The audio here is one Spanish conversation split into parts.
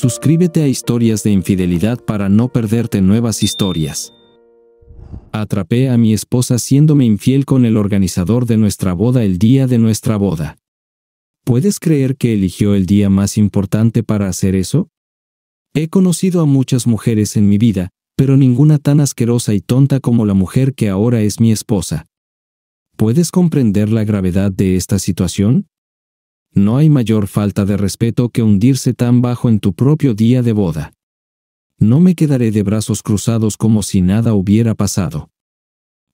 Suscríbete a Historias de Infidelidad para no perderte nuevas historias. Atrapé a mi esposa siéndome infiel con el organizador de nuestra boda el día de nuestra boda. ¿Puedes creer que eligió el día más importante para hacer eso? He conocido a muchas mujeres en mi vida, pero ninguna tan asquerosa y tonta como la mujer que ahora es mi esposa. ¿Puedes comprender la gravedad de esta situación? No hay mayor falta de respeto que hundirse tan bajo en tu propio día de boda. No me quedaré de brazos cruzados como si nada hubiera pasado.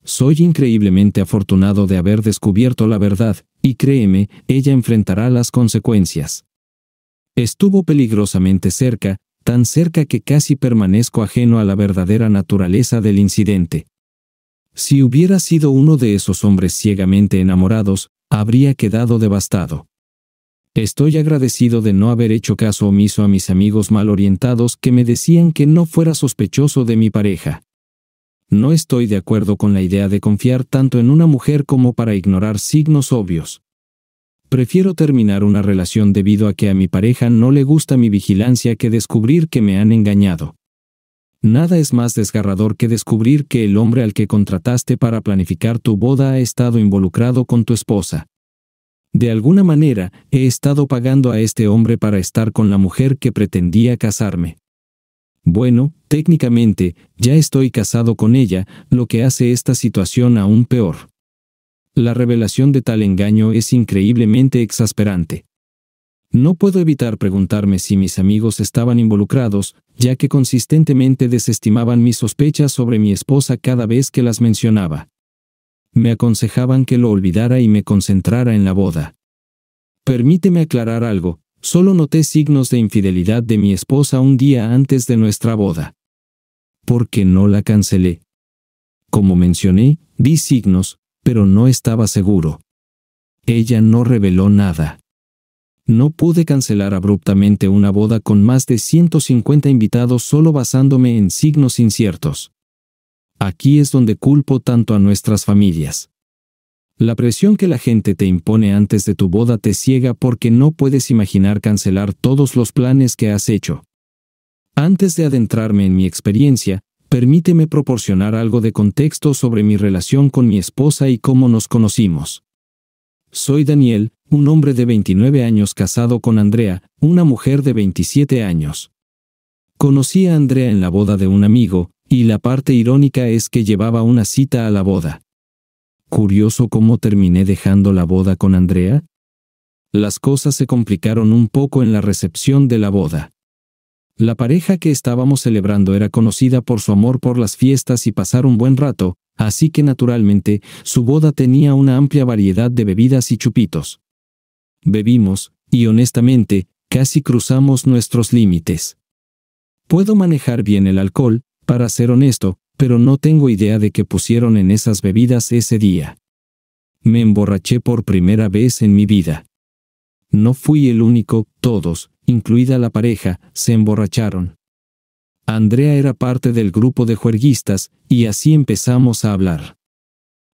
Soy increíblemente afortunado de haber descubierto la verdad, y créeme, ella enfrentará las consecuencias. Estuvo peligrosamente cerca, tan cerca que casi permanezco ajeno a la verdadera naturaleza del incidente. Si hubiera sido uno de esos hombres ciegamente enamorados, habría quedado devastado. Estoy agradecido de no haber hecho caso omiso a mis amigos mal orientados que me decían que no fuera sospechoso de mi pareja. No estoy de acuerdo con la idea de confiar tanto en una mujer como para ignorar signos obvios. Prefiero terminar una relación debido a que a mi pareja no le gusta mi vigilancia que descubrir que me han engañado. Nada es más desgarrador que descubrir que el hombre al que contrataste para planificar tu boda ha estado involucrado con tu esposa. De alguna manera, he estado pagando a este hombre para estar con la mujer que pretendía casarme. Bueno, técnicamente, ya estoy casado con ella, lo que hace esta situación aún peor. La revelación de tal engaño es increíblemente exasperante. No puedo evitar preguntarme si mis amigos estaban involucrados, ya que consistentemente desestimaban mis sospechas sobre mi esposa cada vez que las mencionaba me aconsejaban que lo olvidara y me concentrara en la boda. Permíteme aclarar algo, solo noté signos de infidelidad de mi esposa un día antes de nuestra boda. Porque no la cancelé. Como mencioné, vi signos, pero no estaba seguro. Ella no reveló nada. No pude cancelar abruptamente una boda con más de 150 invitados solo basándome en signos inciertos. Aquí es donde culpo tanto a nuestras familias. La presión que la gente te impone antes de tu boda te ciega porque no puedes imaginar cancelar todos los planes que has hecho. Antes de adentrarme en mi experiencia, permíteme proporcionar algo de contexto sobre mi relación con mi esposa y cómo nos conocimos. Soy Daniel, un hombre de 29 años casado con Andrea, una mujer de 27 años. Conocí a Andrea en la boda de un amigo, y la parte irónica es que llevaba una cita a la boda. Curioso cómo terminé dejando la boda con Andrea. Las cosas se complicaron un poco en la recepción de la boda. La pareja que estábamos celebrando era conocida por su amor por las fiestas y pasar un buen rato, así que naturalmente su boda tenía una amplia variedad de bebidas y chupitos. Bebimos, y honestamente, casi cruzamos nuestros límites. Puedo manejar bien el alcohol, para ser honesto, pero no tengo idea de qué pusieron en esas bebidas ese día. Me emborraché por primera vez en mi vida. No fui el único, todos, incluida la pareja, se emborracharon. Andrea era parte del grupo de juerguistas, y así empezamos a hablar.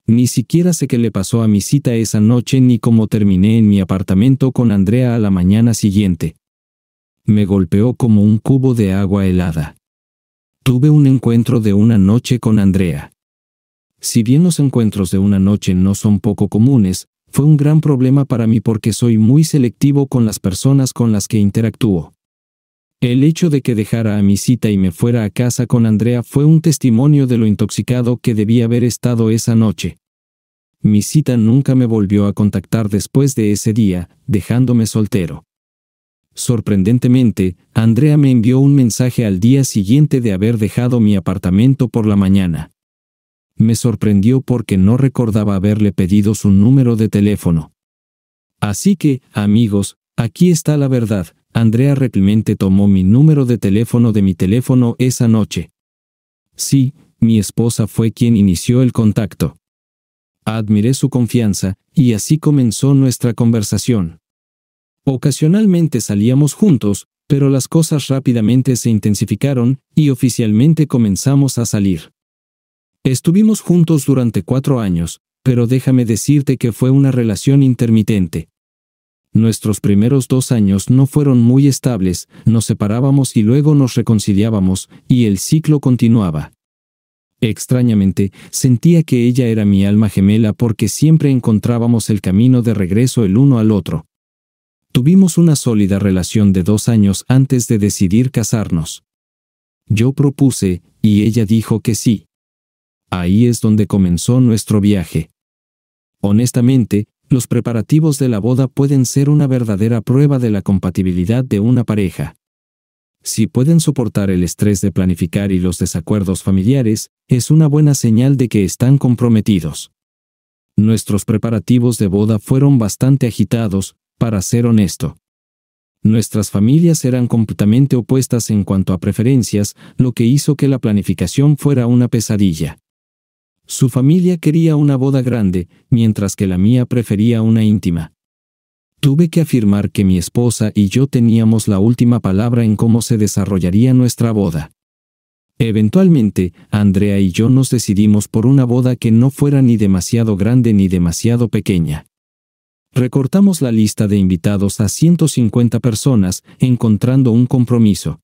Ni siquiera sé qué le pasó a mi cita esa noche ni cómo terminé en mi apartamento con Andrea a la mañana siguiente. Me golpeó como un cubo de agua helada. Tuve un encuentro de una noche con Andrea. Si bien los encuentros de una noche no son poco comunes, fue un gran problema para mí porque soy muy selectivo con las personas con las que interactúo. El hecho de que dejara a mi cita y me fuera a casa con Andrea fue un testimonio de lo intoxicado que debía haber estado esa noche. Mi cita nunca me volvió a contactar después de ese día, dejándome soltero. Sorprendentemente, Andrea me envió un mensaje al día siguiente de haber dejado mi apartamento por la mañana. Me sorprendió porque no recordaba haberle pedido su número de teléfono. Así que, amigos, aquí está la verdad, Andrea replemente tomó mi número de teléfono de mi teléfono esa noche. Sí, mi esposa fue quien inició el contacto. Admiré su confianza, y así comenzó nuestra conversación. Ocasionalmente salíamos juntos, pero las cosas rápidamente se intensificaron y oficialmente comenzamos a salir. Estuvimos juntos durante cuatro años, pero déjame decirte que fue una relación intermitente. Nuestros primeros dos años no fueron muy estables, nos separábamos y luego nos reconciliábamos, y el ciclo continuaba. Extrañamente, sentía que ella era mi alma gemela porque siempre encontrábamos el camino de regreso el uno al otro. Tuvimos una sólida relación de dos años antes de decidir casarnos. Yo propuse, y ella dijo que sí. Ahí es donde comenzó nuestro viaje. Honestamente, los preparativos de la boda pueden ser una verdadera prueba de la compatibilidad de una pareja. Si pueden soportar el estrés de planificar y los desacuerdos familiares, es una buena señal de que están comprometidos. Nuestros preparativos de boda fueron bastante agitados, para ser honesto. Nuestras familias eran completamente opuestas en cuanto a preferencias, lo que hizo que la planificación fuera una pesadilla. Su familia quería una boda grande, mientras que la mía prefería una íntima. Tuve que afirmar que mi esposa y yo teníamos la última palabra en cómo se desarrollaría nuestra boda. Eventualmente, Andrea y yo nos decidimos por una boda que no fuera ni demasiado grande ni demasiado pequeña. Recortamos la lista de invitados a 150 personas, encontrando un compromiso.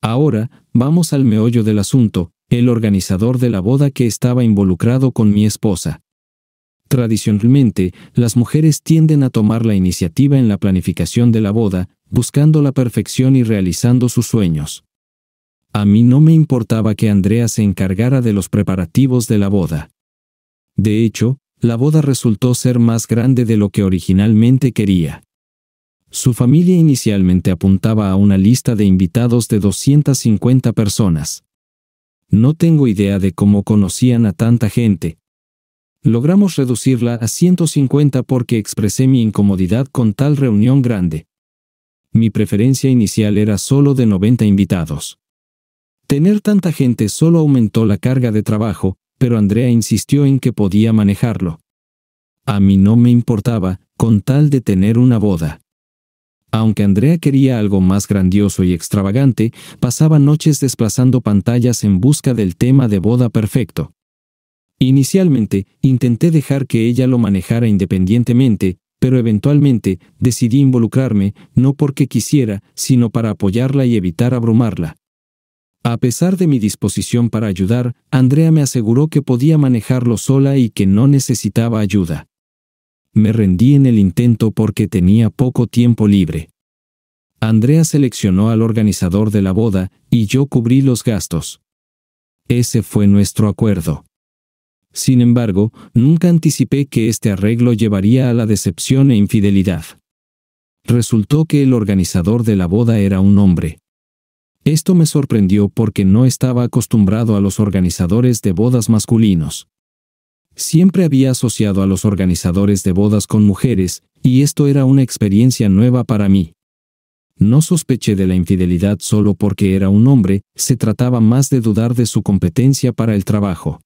Ahora, vamos al meollo del asunto, el organizador de la boda que estaba involucrado con mi esposa. Tradicionalmente, las mujeres tienden a tomar la iniciativa en la planificación de la boda, buscando la perfección y realizando sus sueños. A mí no me importaba que Andrea se encargara de los preparativos de la boda. De hecho, la boda resultó ser más grande de lo que originalmente quería. Su familia inicialmente apuntaba a una lista de invitados de 250 personas. No tengo idea de cómo conocían a tanta gente. Logramos reducirla a 150 porque expresé mi incomodidad con tal reunión grande. Mi preferencia inicial era solo de 90 invitados. Tener tanta gente solo aumentó la carga de trabajo, pero Andrea insistió en que podía manejarlo. A mí no me importaba, con tal de tener una boda. Aunque Andrea quería algo más grandioso y extravagante, pasaba noches desplazando pantallas en busca del tema de boda perfecto. Inicialmente, intenté dejar que ella lo manejara independientemente, pero eventualmente decidí involucrarme, no porque quisiera, sino para apoyarla y evitar abrumarla. A pesar de mi disposición para ayudar, Andrea me aseguró que podía manejarlo sola y que no necesitaba ayuda. Me rendí en el intento porque tenía poco tiempo libre. Andrea seleccionó al organizador de la boda, y yo cubrí los gastos. Ese fue nuestro acuerdo. Sin embargo, nunca anticipé que este arreglo llevaría a la decepción e infidelidad. Resultó que el organizador de la boda era un hombre. Esto me sorprendió porque no estaba acostumbrado a los organizadores de bodas masculinos. Siempre había asociado a los organizadores de bodas con mujeres, y esto era una experiencia nueva para mí. No sospeché de la infidelidad solo porque era un hombre, se trataba más de dudar de su competencia para el trabajo.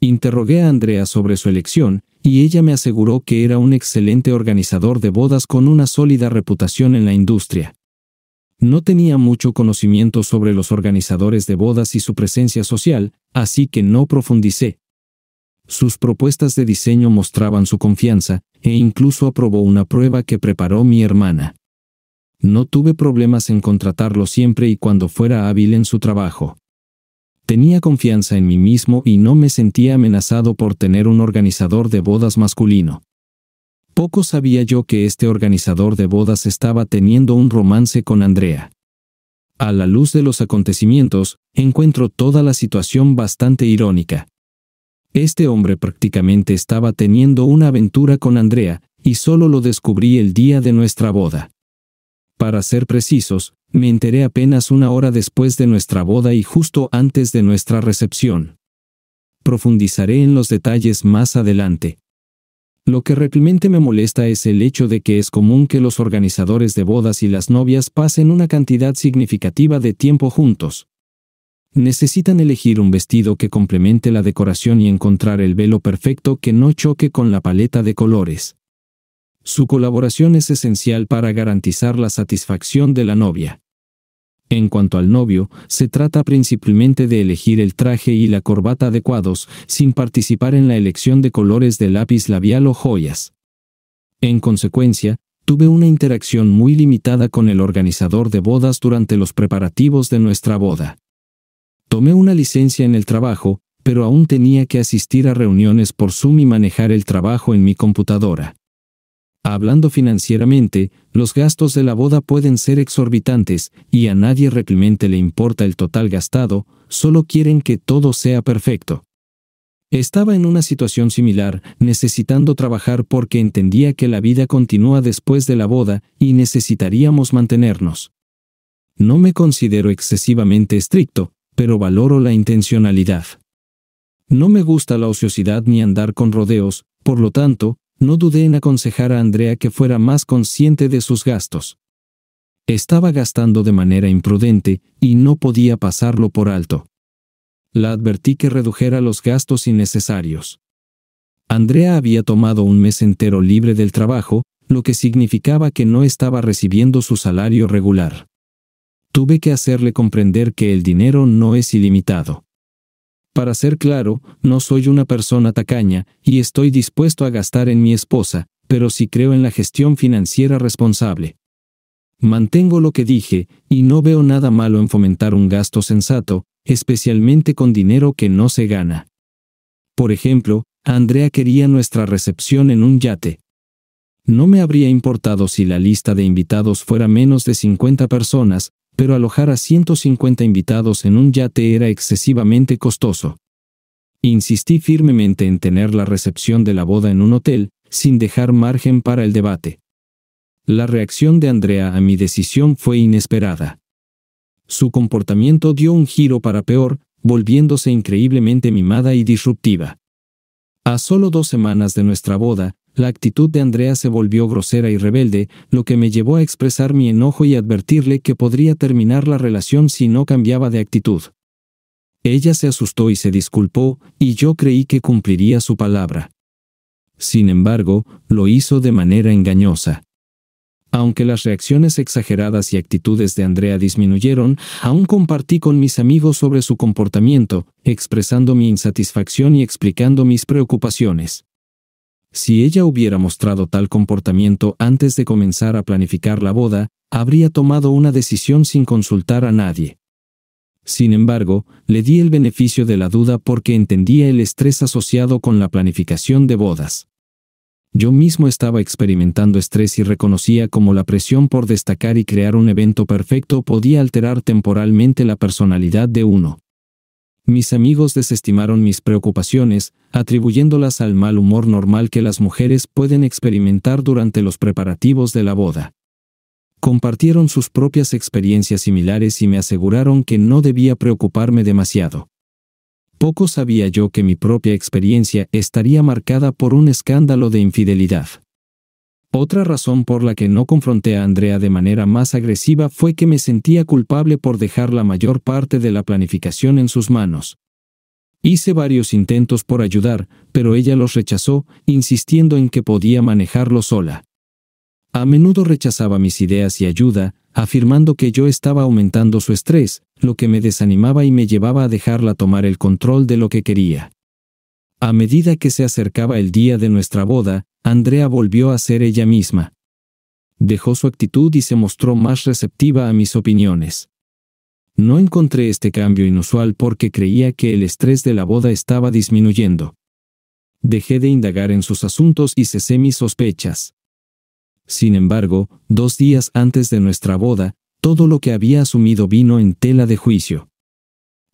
Interrogué a Andrea sobre su elección, y ella me aseguró que era un excelente organizador de bodas con una sólida reputación en la industria. No tenía mucho conocimiento sobre los organizadores de bodas y su presencia social, así que no profundicé. Sus propuestas de diseño mostraban su confianza, e incluso aprobó una prueba que preparó mi hermana. No tuve problemas en contratarlo siempre y cuando fuera hábil en su trabajo. Tenía confianza en mí mismo y no me sentía amenazado por tener un organizador de bodas masculino. Poco sabía yo que este organizador de bodas estaba teniendo un romance con Andrea. A la luz de los acontecimientos, encuentro toda la situación bastante irónica. Este hombre prácticamente estaba teniendo una aventura con Andrea, y solo lo descubrí el día de nuestra boda. Para ser precisos, me enteré apenas una hora después de nuestra boda y justo antes de nuestra recepción. Profundizaré en los detalles más adelante. Lo que realmente me molesta es el hecho de que es común que los organizadores de bodas y las novias pasen una cantidad significativa de tiempo juntos. Necesitan elegir un vestido que complemente la decoración y encontrar el velo perfecto que no choque con la paleta de colores. Su colaboración es esencial para garantizar la satisfacción de la novia. En cuanto al novio, se trata principalmente de elegir el traje y la corbata adecuados, sin participar en la elección de colores de lápiz labial o joyas. En consecuencia, tuve una interacción muy limitada con el organizador de bodas durante los preparativos de nuestra boda. Tomé una licencia en el trabajo, pero aún tenía que asistir a reuniones por Zoom y manejar el trabajo en mi computadora. Hablando financieramente, los gastos de la boda pueden ser exorbitantes y a nadie realmente le importa el total gastado, solo quieren que todo sea perfecto. Estaba en una situación similar, necesitando trabajar porque entendía que la vida continúa después de la boda y necesitaríamos mantenernos. No me considero excesivamente estricto, pero valoro la intencionalidad. No me gusta la ociosidad ni andar con rodeos, por lo tanto, no dudé en aconsejar a Andrea que fuera más consciente de sus gastos. Estaba gastando de manera imprudente y no podía pasarlo por alto. La advertí que redujera los gastos innecesarios. Andrea había tomado un mes entero libre del trabajo, lo que significaba que no estaba recibiendo su salario regular. Tuve que hacerle comprender que el dinero no es ilimitado. Para ser claro, no soy una persona tacaña, y estoy dispuesto a gastar en mi esposa, pero sí creo en la gestión financiera responsable. Mantengo lo que dije, y no veo nada malo en fomentar un gasto sensato, especialmente con dinero que no se gana. Por ejemplo, Andrea quería nuestra recepción en un yate. No me habría importado si la lista de invitados fuera menos de 50 personas, pero alojar a 150 invitados en un yate era excesivamente costoso. Insistí firmemente en tener la recepción de la boda en un hotel, sin dejar margen para el debate. La reacción de Andrea a mi decisión fue inesperada. Su comportamiento dio un giro para peor, volviéndose increíblemente mimada y disruptiva. A solo dos semanas de nuestra boda, la actitud de Andrea se volvió grosera y rebelde, lo que me llevó a expresar mi enojo y advertirle que podría terminar la relación si no cambiaba de actitud. Ella se asustó y se disculpó, y yo creí que cumpliría su palabra. Sin embargo, lo hizo de manera engañosa. Aunque las reacciones exageradas y actitudes de Andrea disminuyeron, aún compartí con mis amigos sobre su comportamiento, expresando mi insatisfacción y explicando mis preocupaciones. Si ella hubiera mostrado tal comportamiento antes de comenzar a planificar la boda, habría tomado una decisión sin consultar a nadie. Sin embargo, le di el beneficio de la duda porque entendía el estrés asociado con la planificación de bodas. Yo mismo estaba experimentando estrés y reconocía cómo la presión por destacar y crear un evento perfecto podía alterar temporalmente la personalidad de uno. Mis amigos desestimaron mis preocupaciones, atribuyéndolas al mal humor normal que las mujeres pueden experimentar durante los preparativos de la boda. Compartieron sus propias experiencias similares y me aseguraron que no debía preocuparme demasiado. Poco sabía yo que mi propia experiencia estaría marcada por un escándalo de infidelidad. Otra razón por la que no confronté a Andrea de manera más agresiva fue que me sentía culpable por dejar la mayor parte de la planificación en sus manos. Hice varios intentos por ayudar, pero ella los rechazó, insistiendo en que podía manejarlo sola. A menudo rechazaba mis ideas y ayuda, afirmando que yo estaba aumentando su estrés, lo que me desanimaba y me llevaba a dejarla tomar el control de lo que quería. A medida que se acercaba el día de nuestra boda, Andrea volvió a ser ella misma. Dejó su actitud y se mostró más receptiva a mis opiniones. No encontré este cambio inusual porque creía que el estrés de la boda estaba disminuyendo. Dejé de indagar en sus asuntos y cesé mis sospechas. Sin embargo, dos días antes de nuestra boda, todo lo que había asumido vino en tela de juicio.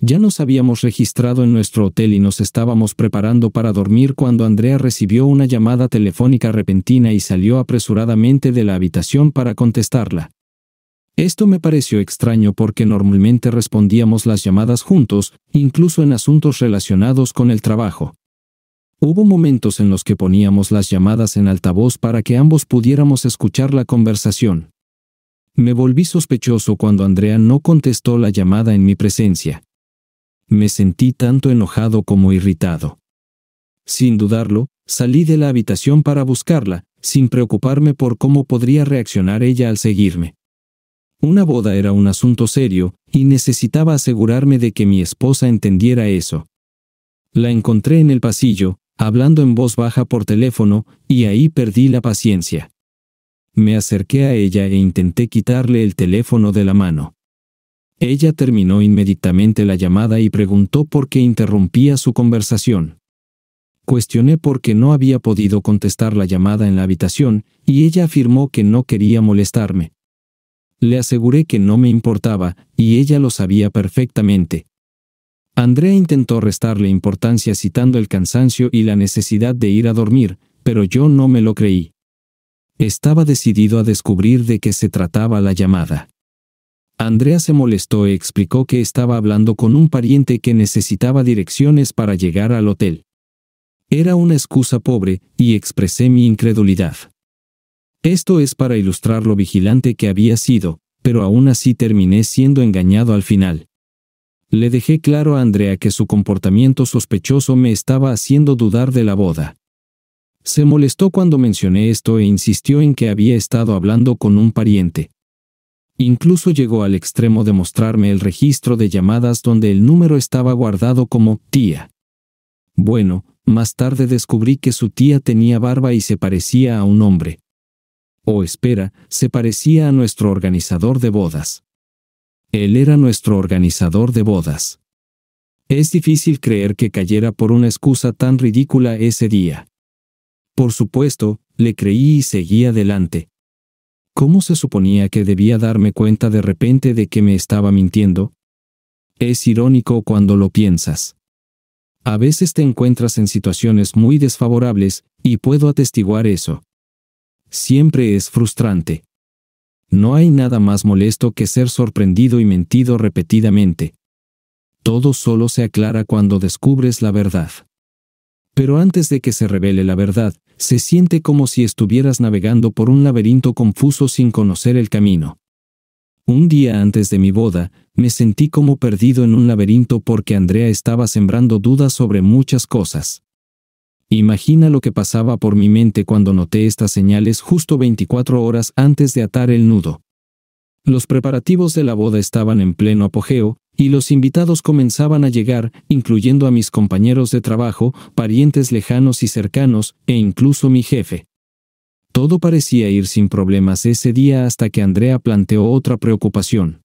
Ya nos habíamos registrado en nuestro hotel y nos estábamos preparando para dormir cuando Andrea recibió una llamada telefónica repentina y salió apresuradamente de la habitación para contestarla. Esto me pareció extraño porque normalmente respondíamos las llamadas juntos, incluso en asuntos relacionados con el trabajo. Hubo momentos en los que poníamos las llamadas en altavoz para que ambos pudiéramos escuchar la conversación. Me volví sospechoso cuando Andrea no contestó la llamada en mi presencia me sentí tanto enojado como irritado. Sin dudarlo, salí de la habitación para buscarla, sin preocuparme por cómo podría reaccionar ella al seguirme. Una boda era un asunto serio, y necesitaba asegurarme de que mi esposa entendiera eso. La encontré en el pasillo, hablando en voz baja por teléfono, y ahí perdí la paciencia. Me acerqué a ella e intenté quitarle el teléfono de la mano. Ella terminó inmediatamente la llamada y preguntó por qué interrumpía su conversación. Cuestioné por qué no había podido contestar la llamada en la habitación, y ella afirmó que no quería molestarme. Le aseguré que no me importaba, y ella lo sabía perfectamente. Andrea intentó restarle importancia citando el cansancio y la necesidad de ir a dormir, pero yo no me lo creí. Estaba decidido a descubrir de qué se trataba la llamada. Andrea se molestó y e explicó que estaba hablando con un pariente que necesitaba direcciones para llegar al hotel. Era una excusa pobre, y expresé mi incredulidad. Esto es para ilustrar lo vigilante que había sido, pero aún así terminé siendo engañado al final. Le dejé claro a Andrea que su comportamiento sospechoso me estaba haciendo dudar de la boda. Se molestó cuando mencioné esto e insistió en que había estado hablando con un pariente. Incluso llegó al extremo de mostrarme el registro de llamadas donde el número estaba guardado como tía. Bueno, más tarde descubrí que su tía tenía barba y se parecía a un hombre. O espera, se parecía a nuestro organizador de bodas. Él era nuestro organizador de bodas. Es difícil creer que cayera por una excusa tan ridícula ese día. Por supuesto, le creí y seguí adelante. ¿Cómo se suponía que debía darme cuenta de repente de que me estaba mintiendo? Es irónico cuando lo piensas. A veces te encuentras en situaciones muy desfavorables, y puedo atestiguar eso. Siempre es frustrante. No hay nada más molesto que ser sorprendido y mentido repetidamente. Todo solo se aclara cuando descubres la verdad. Pero antes de que se revele la verdad, se siente como si estuvieras navegando por un laberinto confuso sin conocer el camino. Un día antes de mi boda, me sentí como perdido en un laberinto porque Andrea estaba sembrando dudas sobre muchas cosas. Imagina lo que pasaba por mi mente cuando noté estas señales justo 24 horas antes de atar el nudo. Los preparativos de la boda estaban en pleno apogeo, y los invitados comenzaban a llegar, incluyendo a mis compañeros de trabajo, parientes lejanos y cercanos, e incluso mi jefe. Todo parecía ir sin problemas ese día hasta que Andrea planteó otra preocupación.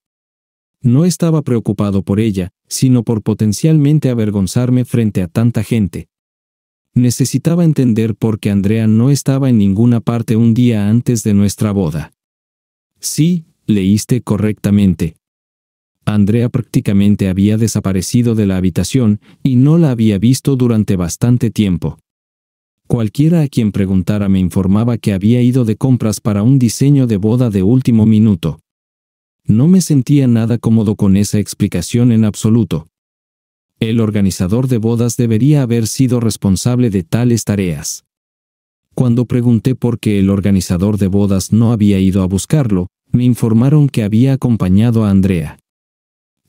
No estaba preocupado por ella, sino por potencialmente avergonzarme frente a tanta gente. Necesitaba entender por qué Andrea no estaba en ninguna parte un día antes de nuestra boda. Sí, leíste correctamente, Andrea prácticamente había desaparecido de la habitación y no la había visto durante bastante tiempo. Cualquiera a quien preguntara me informaba que había ido de compras para un diseño de boda de último minuto. No me sentía nada cómodo con esa explicación en absoluto. El organizador de bodas debería haber sido responsable de tales tareas. Cuando pregunté por qué el organizador de bodas no había ido a buscarlo, me informaron que había acompañado a Andrea.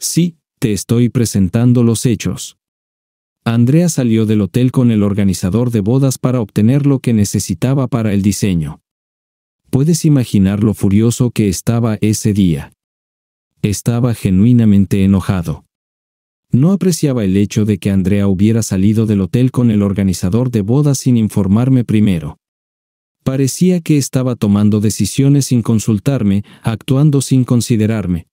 Sí, te estoy presentando los hechos. Andrea salió del hotel con el organizador de bodas para obtener lo que necesitaba para el diseño. Puedes imaginar lo furioso que estaba ese día. Estaba genuinamente enojado. No apreciaba el hecho de que Andrea hubiera salido del hotel con el organizador de bodas sin informarme primero. Parecía que estaba tomando decisiones sin consultarme, actuando sin considerarme,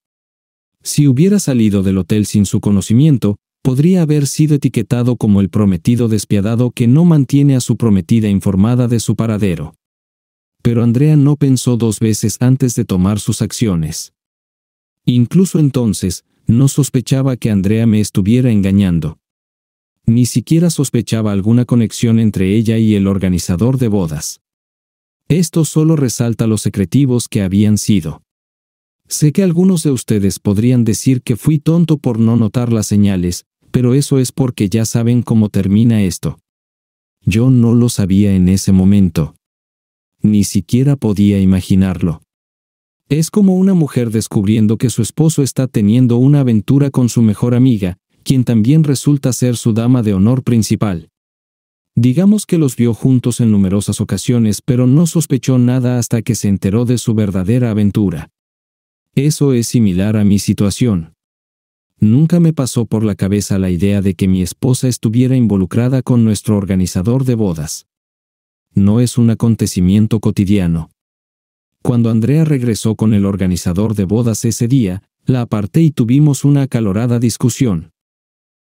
si hubiera salido del hotel sin su conocimiento, podría haber sido etiquetado como el prometido despiadado que no mantiene a su prometida informada de su paradero. Pero Andrea no pensó dos veces antes de tomar sus acciones. Incluso entonces, no sospechaba que Andrea me estuviera engañando. Ni siquiera sospechaba alguna conexión entre ella y el organizador de bodas. Esto solo resalta los secretivos que habían sido. Sé que algunos de ustedes podrían decir que fui tonto por no notar las señales, pero eso es porque ya saben cómo termina esto. Yo no lo sabía en ese momento. Ni siquiera podía imaginarlo. Es como una mujer descubriendo que su esposo está teniendo una aventura con su mejor amiga, quien también resulta ser su dama de honor principal. Digamos que los vio juntos en numerosas ocasiones, pero no sospechó nada hasta que se enteró de su verdadera aventura. Eso es similar a mi situación. Nunca me pasó por la cabeza la idea de que mi esposa estuviera involucrada con nuestro organizador de bodas. No es un acontecimiento cotidiano. Cuando Andrea regresó con el organizador de bodas ese día, la aparté y tuvimos una acalorada discusión.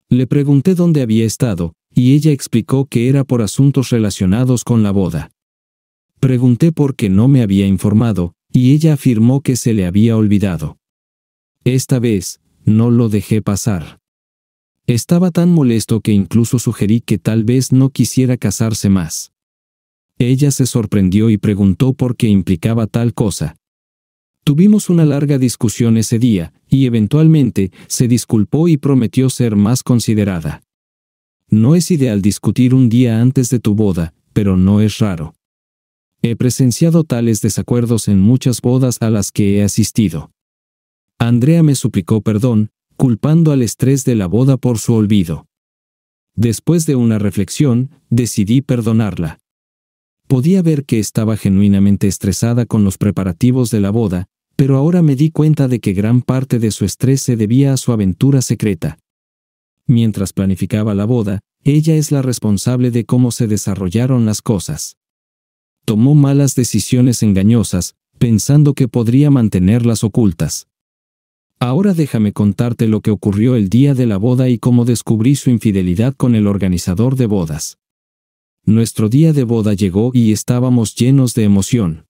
Le pregunté dónde había estado, y ella explicó que era por asuntos relacionados con la boda. Pregunté por qué no me había informado, y ella afirmó que se le había olvidado. Esta vez, no lo dejé pasar. Estaba tan molesto que incluso sugerí que tal vez no quisiera casarse más. Ella se sorprendió y preguntó por qué implicaba tal cosa. Tuvimos una larga discusión ese día, y eventualmente se disculpó y prometió ser más considerada. No es ideal discutir un día antes de tu boda, pero no es raro. He presenciado tales desacuerdos en muchas bodas a las que he asistido. Andrea me suplicó perdón, culpando al estrés de la boda por su olvido. Después de una reflexión, decidí perdonarla. Podía ver que estaba genuinamente estresada con los preparativos de la boda, pero ahora me di cuenta de que gran parte de su estrés se debía a su aventura secreta. Mientras planificaba la boda, ella es la responsable de cómo se desarrollaron las cosas tomó malas decisiones engañosas, pensando que podría mantenerlas ocultas. Ahora déjame contarte lo que ocurrió el día de la boda y cómo descubrí su infidelidad con el organizador de bodas. Nuestro día de boda llegó y estábamos llenos de emoción.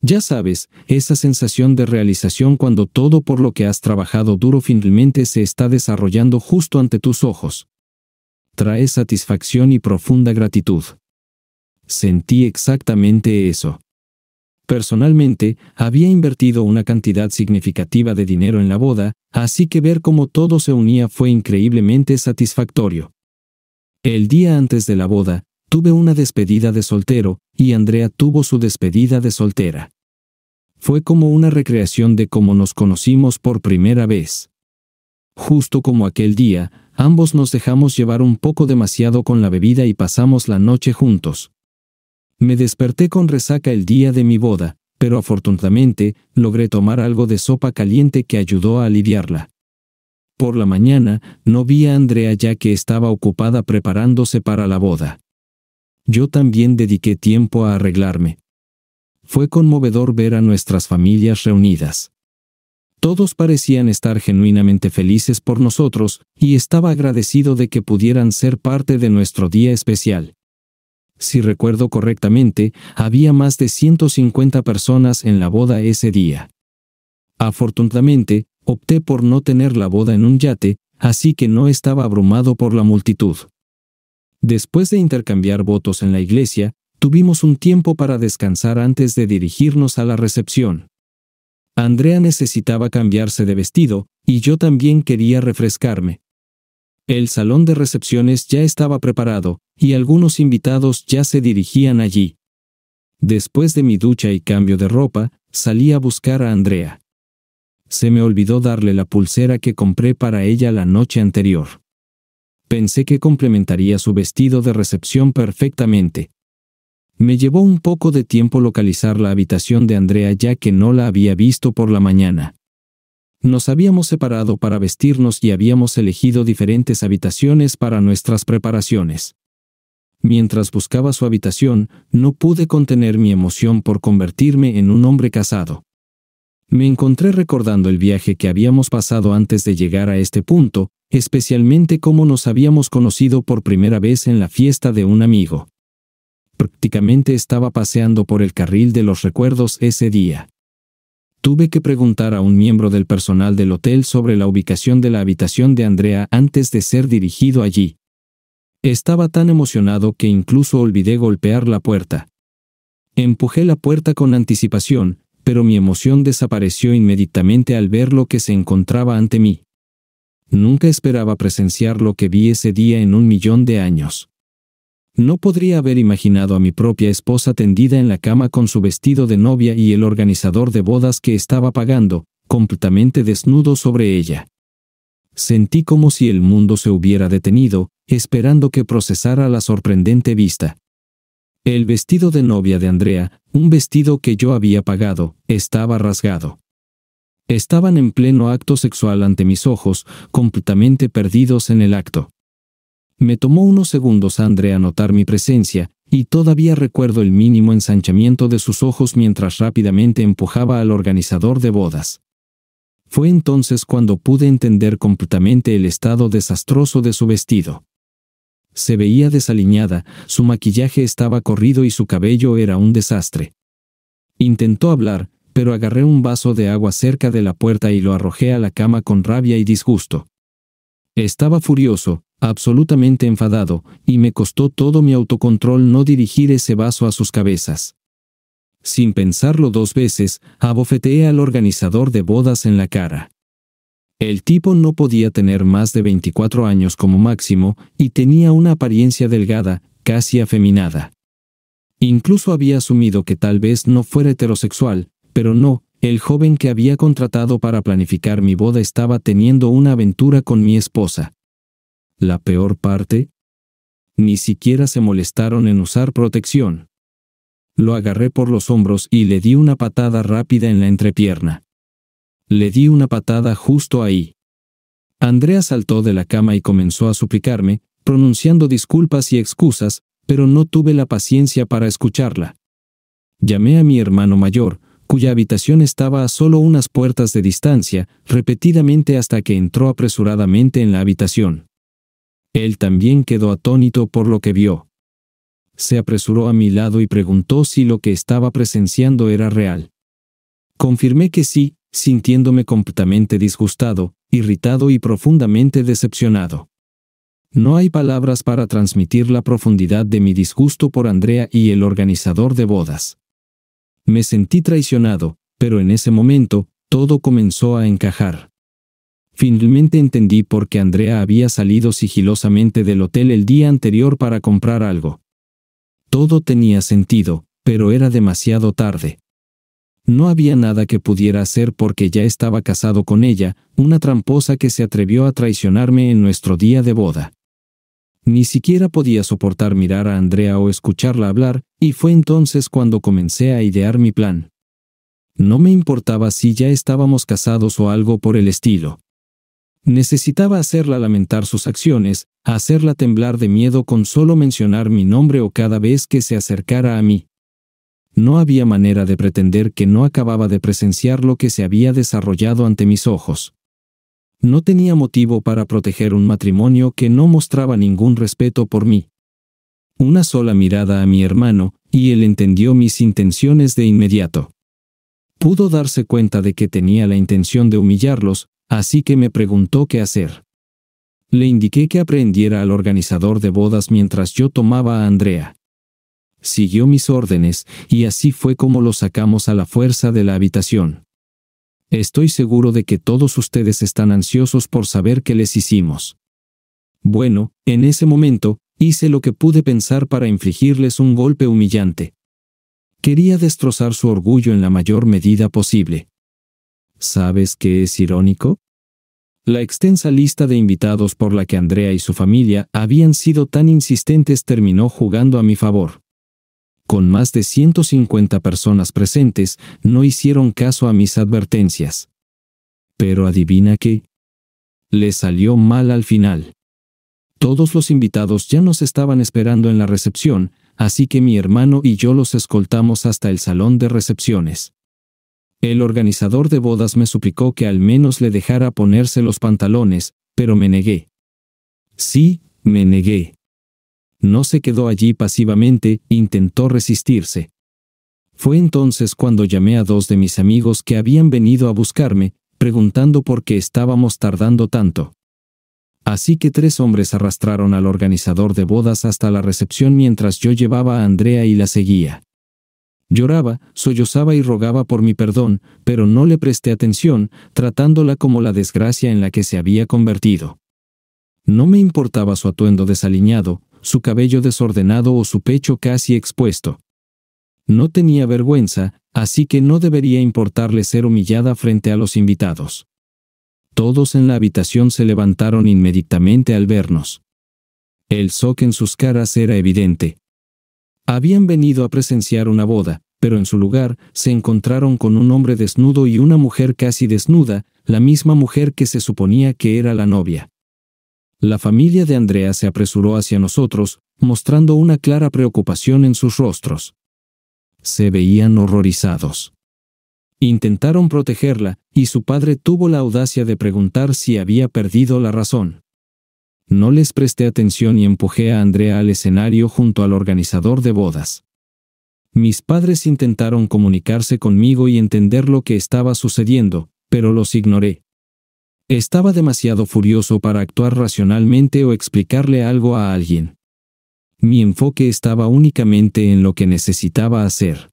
Ya sabes, esa sensación de realización cuando todo por lo que has trabajado duro finalmente se está desarrollando justo ante tus ojos. Trae satisfacción y profunda gratitud. Sentí exactamente eso. Personalmente, había invertido una cantidad significativa de dinero en la boda, así que ver cómo todo se unía fue increíblemente satisfactorio. El día antes de la boda, tuve una despedida de soltero, y Andrea tuvo su despedida de soltera. Fue como una recreación de cómo nos conocimos por primera vez. Justo como aquel día, ambos nos dejamos llevar un poco demasiado con la bebida y pasamos la noche juntos. Me desperté con resaca el día de mi boda, pero afortunadamente, logré tomar algo de sopa caliente que ayudó a aliviarla. Por la mañana, no vi a Andrea ya que estaba ocupada preparándose para la boda. Yo también dediqué tiempo a arreglarme. Fue conmovedor ver a nuestras familias reunidas. Todos parecían estar genuinamente felices por nosotros, y estaba agradecido de que pudieran ser parte de nuestro día especial. Si recuerdo correctamente, había más de 150 personas en la boda ese día. Afortunadamente, opté por no tener la boda en un yate, así que no estaba abrumado por la multitud. Después de intercambiar votos en la iglesia, tuvimos un tiempo para descansar antes de dirigirnos a la recepción. Andrea necesitaba cambiarse de vestido, y yo también quería refrescarme. El salón de recepciones ya estaba preparado, y algunos invitados ya se dirigían allí. Después de mi ducha y cambio de ropa, salí a buscar a Andrea. Se me olvidó darle la pulsera que compré para ella la noche anterior. Pensé que complementaría su vestido de recepción perfectamente. Me llevó un poco de tiempo localizar la habitación de Andrea ya que no la había visto por la mañana. Nos habíamos separado para vestirnos y habíamos elegido diferentes habitaciones para nuestras preparaciones. Mientras buscaba su habitación, no pude contener mi emoción por convertirme en un hombre casado. Me encontré recordando el viaje que habíamos pasado antes de llegar a este punto, especialmente cómo nos habíamos conocido por primera vez en la fiesta de un amigo. Prácticamente estaba paseando por el carril de los recuerdos ese día. Tuve que preguntar a un miembro del personal del hotel sobre la ubicación de la habitación de Andrea antes de ser dirigido allí. Estaba tan emocionado que incluso olvidé golpear la puerta. Empujé la puerta con anticipación, pero mi emoción desapareció inmediatamente al ver lo que se encontraba ante mí. Nunca esperaba presenciar lo que vi ese día en un millón de años. No podría haber imaginado a mi propia esposa tendida en la cama con su vestido de novia y el organizador de bodas que estaba pagando, completamente desnudo sobre ella. Sentí como si el mundo se hubiera detenido, esperando que procesara la sorprendente vista. El vestido de novia de Andrea, un vestido que yo había pagado, estaba rasgado. Estaban en pleno acto sexual ante mis ojos, completamente perdidos en el acto. Me tomó unos segundos a notar mi presencia, y todavía recuerdo el mínimo ensanchamiento de sus ojos mientras rápidamente empujaba al organizador de bodas. Fue entonces cuando pude entender completamente el estado desastroso de su vestido. Se veía desaliñada, su maquillaje estaba corrido y su cabello era un desastre. Intentó hablar, pero agarré un vaso de agua cerca de la puerta y lo arrojé a la cama con rabia y disgusto. Estaba furioso, absolutamente enfadado, y me costó todo mi autocontrol no dirigir ese vaso a sus cabezas. Sin pensarlo dos veces, abofeteé al organizador de bodas en la cara. El tipo no podía tener más de 24 años como máximo, y tenía una apariencia delgada, casi afeminada. Incluso había asumido que tal vez no fuera heterosexual, pero no, el joven que había contratado para planificar mi boda estaba teniendo una aventura con mi esposa. La peor parte, ni siquiera se molestaron en usar protección. Lo agarré por los hombros y le di una patada rápida en la entrepierna. Le di una patada justo ahí. Andrea saltó de la cama y comenzó a suplicarme, pronunciando disculpas y excusas, pero no tuve la paciencia para escucharla. Llamé a mi hermano mayor, cuya habitación estaba a solo unas puertas de distancia, repetidamente hasta que entró apresuradamente en la habitación. Él también quedó atónito por lo que vio. Se apresuró a mi lado y preguntó si lo que estaba presenciando era real. Confirmé que sí, sintiéndome completamente disgustado, irritado y profundamente decepcionado. No hay palabras para transmitir la profundidad de mi disgusto por Andrea y el organizador de bodas. Me sentí traicionado, pero en ese momento, todo comenzó a encajar. Finalmente entendí por qué Andrea había salido sigilosamente del hotel el día anterior para comprar algo. Todo tenía sentido, pero era demasiado tarde. No había nada que pudiera hacer porque ya estaba casado con ella, una tramposa que se atrevió a traicionarme en nuestro día de boda. Ni siquiera podía soportar mirar a Andrea o escucharla hablar, y fue entonces cuando comencé a idear mi plan. No me importaba si ya estábamos casados o algo por el estilo. Necesitaba hacerla lamentar sus acciones, hacerla temblar de miedo con solo mencionar mi nombre o cada vez que se acercara a mí. No había manera de pretender que no acababa de presenciar lo que se había desarrollado ante mis ojos. No tenía motivo para proteger un matrimonio que no mostraba ningún respeto por mí. Una sola mirada a mi hermano, y él entendió mis intenciones de inmediato. Pudo darse cuenta de que tenía la intención de humillarlos, Así que me preguntó qué hacer. Le indiqué que aprendiera al organizador de bodas mientras yo tomaba a Andrea. Siguió mis órdenes, y así fue como lo sacamos a la fuerza de la habitación. Estoy seguro de que todos ustedes están ansiosos por saber qué les hicimos. Bueno, en ese momento, hice lo que pude pensar para infligirles un golpe humillante. Quería destrozar su orgullo en la mayor medida posible. ¿Sabes qué es irónico? La extensa lista de invitados por la que Andrea y su familia habían sido tan insistentes terminó jugando a mi favor. Con más de 150 personas presentes, no hicieron caso a mis advertencias. Pero adivina qué. Le salió mal al final. Todos los invitados ya nos estaban esperando en la recepción, así que mi hermano y yo los escoltamos hasta el salón de recepciones. El organizador de bodas me suplicó que al menos le dejara ponerse los pantalones, pero me negué. Sí, me negué. No se quedó allí pasivamente, intentó resistirse. Fue entonces cuando llamé a dos de mis amigos que habían venido a buscarme, preguntando por qué estábamos tardando tanto. Así que tres hombres arrastraron al organizador de bodas hasta la recepción mientras yo llevaba a Andrea y la seguía. Lloraba, sollozaba y rogaba por mi perdón, pero no le presté atención, tratándola como la desgracia en la que se había convertido. No me importaba su atuendo desaliñado, su cabello desordenado o su pecho casi expuesto. No tenía vergüenza, así que no debería importarle ser humillada frente a los invitados. Todos en la habitación se levantaron inmediatamente al vernos. El shock en sus caras era evidente, habían venido a presenciar una boda, pero en su lugar se encontraron con un hombre desnudo y una mujer casi desnuda, la misma mujer que se suponía que era la novia. La familia de Andrea se apresuró hacia nosotros, mostrando una clara preocupación en sus rostros. Se veían horrorizados. Intentaron protegerla, y su padre tuvo la audacia de preguntar si había perdido la razón. No les presté atención y empujé a Andrea al escenario junto al organizador de bodas. Mis padres intentaron comunicarse conmigo y entender lo que estaba sucediendo, pero los ignoré. Estaba demasiado furioso para actuar racionalmente o explicarle algo a alguien. Mi enfoque estaba únicamente en lo que necesitaba hacer.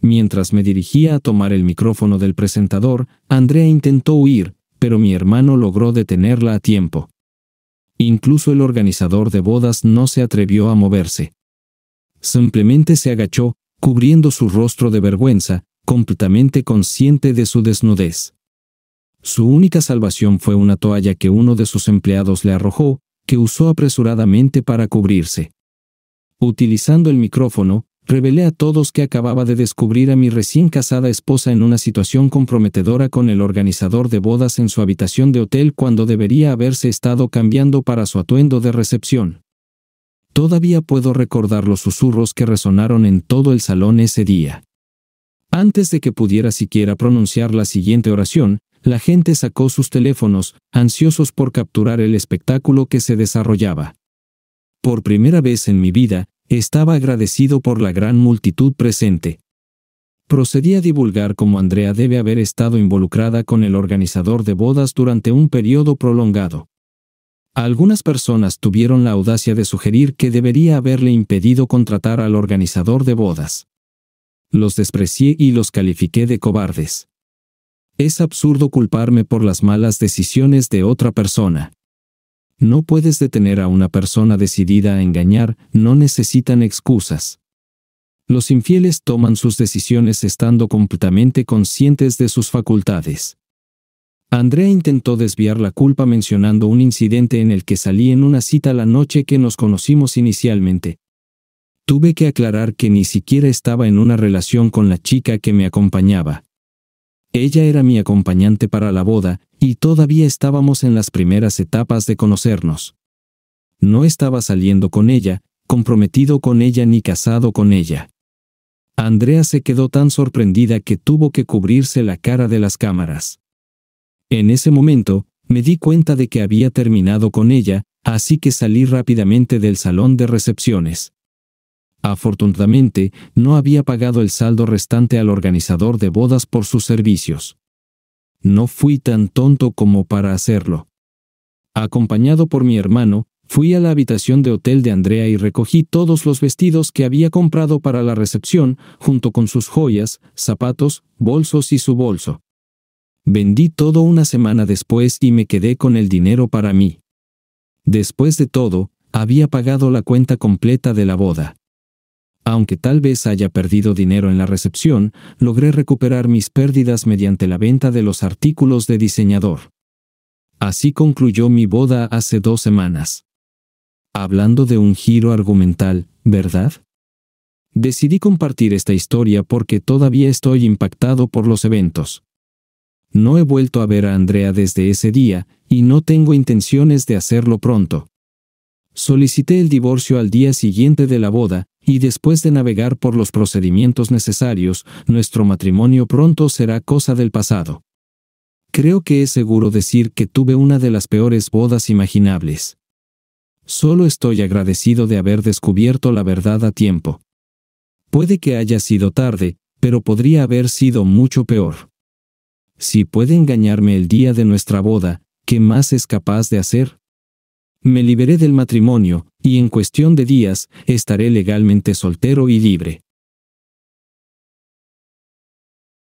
Mientras me dirigía a tomar el micrófono del presentador, Andrea intentó huir, pero mi hermano logró detenerla a tiempo. Incluso el organizador de bodas no se atrevió a moverse. Simplemente se agachó, cubriendo su rostro de vergüenza, completamente consciente de su desnudez. Su única salvación fue una toalla que uno de sus empleados le arrojó, que usó apresuradamente para cubrirse. Utilizando el micrófono, revelé a todos que acababa de descubrir a mi recién casada esposa en una situación comprometedora con el organizador de bodas en su habitación de hotel cuando debería haberse estado cambiando para su atuendo de recepción. Todavía puedo recordar los susurros que resonaron en todo el salón ese día. Antes de que pudiera siquiera pronunciar la siguiente oración, la gente sacó sus teléfonos, ansiosos por capturar el espectáculo que se desarrollaba. Por primera vez en mi vida, estaba agradecido por la gran multitud presente. Procedí a divulgar cómo Andrea debe haber estado involucrada con el organizador de bodas durante un periodo prolongado. Algunas personas tuvieron la audacia de sugerir que debería haberle impedido contratar al organizador de bodas. Los desprecié y los califiqué de cobardes. Es absurdo culparme por las malas decisiones de otra persona. No puedes detener a una persona decidida a engañar, no necesitan excusas. Los infieles toman sus decisiones estando completamente conscientes de sus facultades. Andrea intentó desviar la culpa mencionando un incidente en el que salí en una cita la noche que nos conocimos inicialmente. Tuve que aclarar que ni siquiera estaba en una relación con la chica que me acompañaba. Ella era mi acompañante para la boda, y todavía estábamos en las primeras etapas de conocernos. No estaba saliendo con ella, comprometido con ella ni casado con ella. Andrea se quedó tan sorprendida que tuvo que cubrirse la cara de las cámaras. En ese momento, me di cuenta de que había terminado con ella, así que salí rápidamente del salón de recepciones. Afortunadamente, no había pagado el saldo restante al organizador de bodas por sus servicios. No fui tan tonto como para hacerlo. Acompañado por mi hermano, fui a la habitación de hotel de Andrea y recogí todos los vestidos que había comprado para la recepción, junto con sus joyas, zapatos, bolsos y su bolso. Vendí todo una semana después y me quedé con el dinero para mí. Después de todo, había pagado la cuenta completa de la boda. Aunque tal vez haya perdido dinero en la recepción, logré recuperar mis pérdidas mediante la venta de los artículos de diseñador. Así concluyó mi boda hace dos semanas. Hablando de un giro argumental, ¿verdad? Decidí compartir esta historia porque todavía estoy impactado por los eventos. No he vuelto a ver a Andrea desde ese día, y no tengo intenciones de hacerlo pronto. Solicité el divorcio al día siguiente de la boda, y después de navegar por los procedimientos necesarios, nuestro matrimonio pronto será cosa del pasado. Creo que es seguro decir que tuve una de las peores bodas imaginables. Solo estoy agradecido de haber descubierto la verdad a tiempo. Puede que haya sido tarde, pero podría haber sido mucho peor. Si puede engañarme el día de nuestra boda, ¿qué más es capaz de hacer? Me liberé del matrimonio, y en cuestión de días, estaré legalmente soltero y libre.